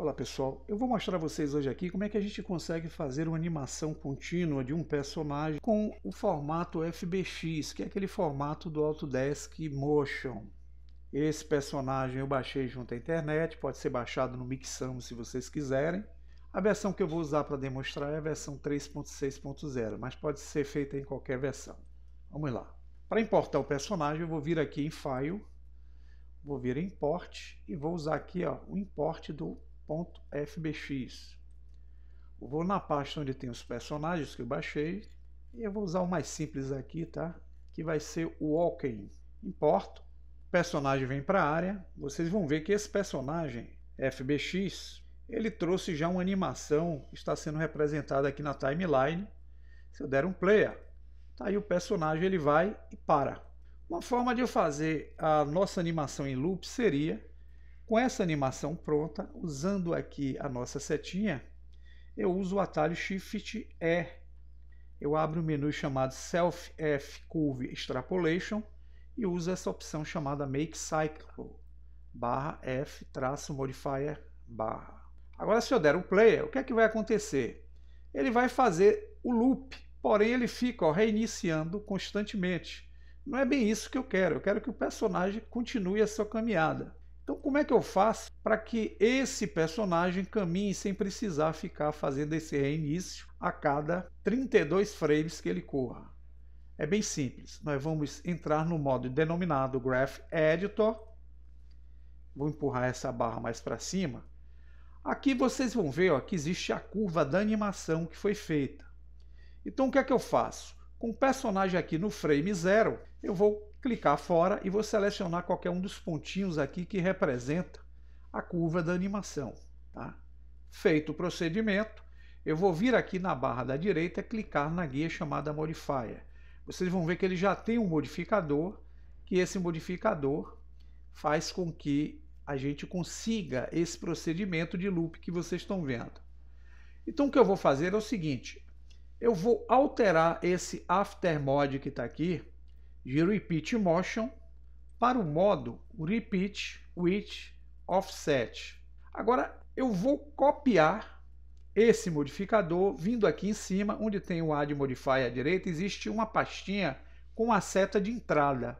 Olá pessoal, eu vou mostrar a vocês hoje aqui como é que a gente consegue fazer uma animação contínua de um personagem com o formato FBX, que é aquele formato do Autodesk Motion. Esse personagem eu baixei junto à internet, pode ser baixado no Mixamo se vocês quiserem. A versão que eu vou usar para demonstrar é a versão 3.6.0, mas pode ser feita em qualquer versão. Vamos lá. Para importar o personagem eu vou vir aqui em File, vou vir em Import e vou usar aqui ó, o import do .fbx. vou na pasta onde tem os personagens que eu baixei e eu vou usar o mais simples aqui, tá? Que vai ser o Walking. Importo, personagem vem para a área. Vocês vão ver que esse personagem FBX, ele trouxe já uma animação que está sendo representada aqui na timeline. Se eu der um player, tá aí o personagem ele vai e para. Uma forma de eu fazer a nossa animação em loop seria com essa animação pronta, usando aqui a nossa setinha, eu uso o atalho Shift E. Eu abro o menu chamado Self F Curve Extrapolation e uso essa opção chamada Make Cycle barra F traço modifier barra. Agora se eu der um player, o que é que vai acontecer? Ele vai fazer o loop, porém ele fica ó, reiniciando constantemente. Não é bem isso que eu quero, eu quero que o personagem continue a sua caminhada. Então, como é que eu faço para que esse personagem caminhe sem precisar ficar fazendo esse reinício a cada 32 frames que ele corra? É bem simples. Nós vamos entrar no modo denominado Graph Editor. Vou empurrar essa barra mais para cima. Aqui vocês vão ver ó, que existe a curva da animação que foi feita. Então, o que é que eu faço? Com o personagem aqui no frame zero, eu vou clicar fora e vou selecionar qualquer um dos pontinhos aqui que representa a curva da animação. Tá? Feito o procedimento, eu vou vir aqui na barra da direita clicar na guia chamada Modifier. Vocês vão ver que ele já tem um modificador, que esse modificador faz com que a gente consiga esse procedimento de loop que vocês estão vendo. Então o que eu vou fazer é o seguinte, eu vou alterar esse after Mod que está aqui, de repeat motion para o modo repeat with offset. Agora eu vou copiar esse modificador vindo aqui em cima, onde tem o add modify à direita, existe uma pastinha com a seta de entrada.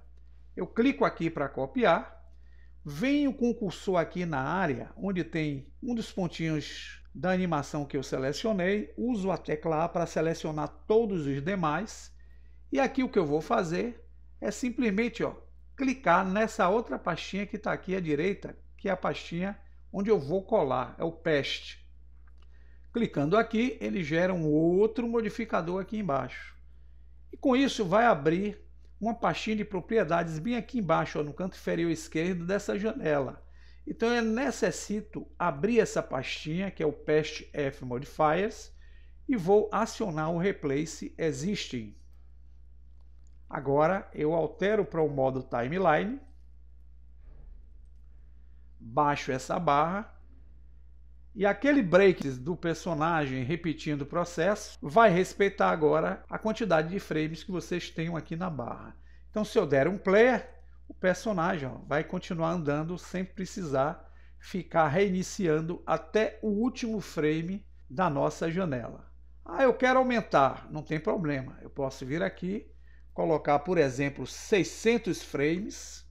Eu clico aqui para copiar, venho com o cursor aqui na área, onde tem um dos pontinhos da animação que eu selecionei, uso a tecla A para selecionar todos os demais, e aqui o que eu vou fazer é simplesmente ó, clicar nessa outra pastinha que está aqui à direita, que é a pastinha onde eu vou colar, é o PEST. Clicando aqui, ele gera um outro modificador aqui embaixo. E com isso vai abrir uma pastinha de propriedades bem aqui embaixo, ó, no canto inferior esquerdo dessa janela. Então eu necessito abrir essa pastinha, que é o PEST F Modifiers, e vou acionar o Replace Existing. Agora eu altero para o modo timeline, baixo essa barra e aquele break do personagem repetindo o processo vai respeitar agora a quantidade de frames que vocês tenham aqui na barra. Então se eu der um player, o personagem ó, vai continuar andando sem precisar ficar reiniciando até o último frame da nossa janela. Ah, eu quero aumentar, não tem problema. Eu posso vir aqui colocar, por exemplo, 600 frames,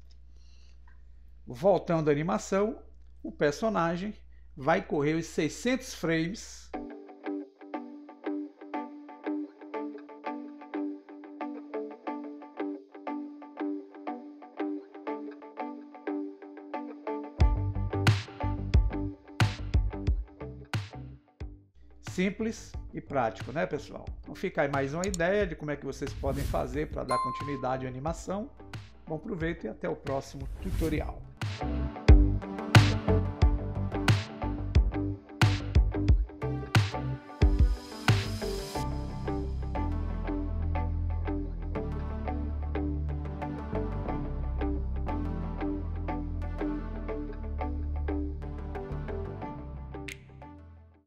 voltando a animação, o personagem vai correr os 600 frames simples e prático, né, pessoal? Então fica aí mais uma ideia de como é que vocês podem fazer para dar continuidade à animação. Bom proveito e até o próximo tutorial.